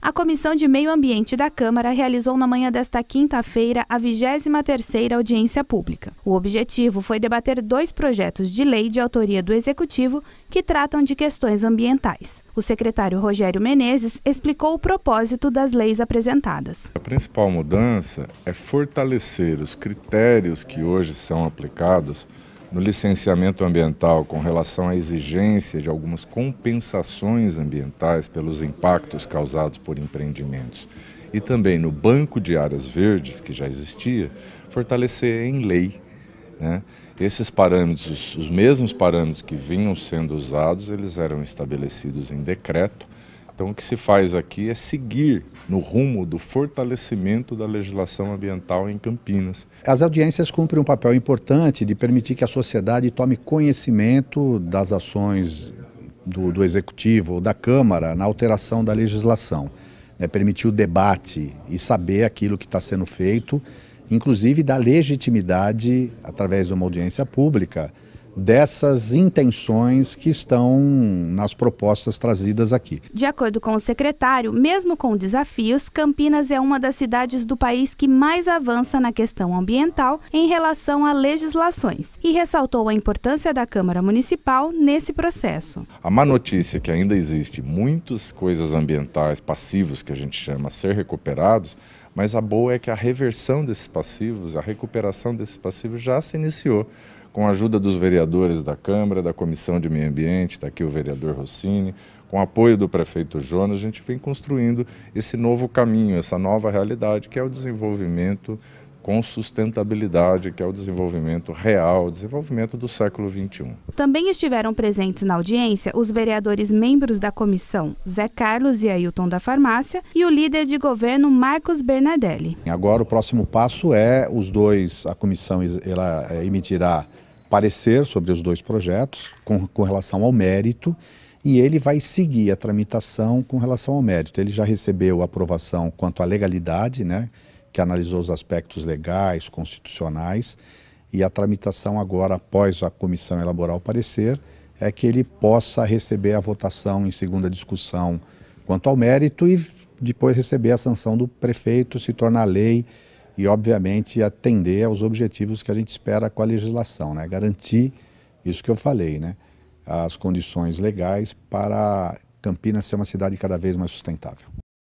A Comissão de Meio Ambiente da Câmara realizou na manhã desta quinta-feira a 23ª audiência pública. O objetivo foi debater dois projetos de lei de autoria do Executivo que tratam de questões ambientais. O secretário Rogério Menezes explicou o propósito das leis apresentadas. A principal mudança é fortalecer os critérios que hoje são aplicados no licenciamento ambiental com relação à exigência de algumas compensações ambientais pelos impactos causados por empreendimentos e também no banco de áreas verdes que já existia, fortalecer em lei. Né? Esses parâmetros, os mesmos parâmetros que vinham sendo usados, eles eram estabelecidos em decreto então, o que se faz aqui é seguir no rumo do fortalecimento da legislação ambiental em Campinas. As audiências cumprem um papel importante de permitir que a sociedade tome conhecimento das ações do, do Executivo ou da Câmara na alteração da legislação. Né, permitir o debate e saber aquilo que está sendo feito, inclusive dar legitimidade, através de uma audiência pública, dessas intenções que estão nas propostas trazidas aqui. De acordo com o secretário, mesmo com desafios, Campinas é uma das cidades do país que mais avança na questão ambiental em relação a legislações e ressaltou a importância da Câmara Municipal nesse processo. A má notícia é que ainda existe muitas coisas ambientais passivos que a gente chama a ser recuperados, mas a boa é que a reversão desses passivos, a recuperação desses passivos já se iniciou com a ajuda dos vereadores da Câmara, da Comissão de Meio Ambiente, está aqui o vereador Rossini, com apoio do prefeito Jonas, a gente vem construindo esse novo caminho, essa nova realidade, que é o desenvolvimento com sustentabilidade, que é o desenvolvimento real, o desenvolvimento do século XXI. Também estiveram presentes na audiência os vereadores membros da comissão Zé Carlos e Ailton da Farmácia e o líder de governo Marcos Bernadelli. Agora o próximo passo é os dois, a comissão ela é, emitirá parecer sobre os dois projetos com, com relação ao mérito e ele vai seguir a tramitação com relação ao mérito. Ele já recebeu aprovação quanto à legalidade, né, que analisou os aspectos legais, constitucionais, e a tramitação agora, após a comissão elaborar o parecer, é que ele possa receber a votação em segunda discussão quanto ao mérito e depois receber a sanção do prefeito, se tornar lei e, obviamente, atender aos objetivos que a gente espera com a legislação, né? garantir isso que eu falei, né? as condições legais para Campinas ser uma cidade cada vez mais sustentável.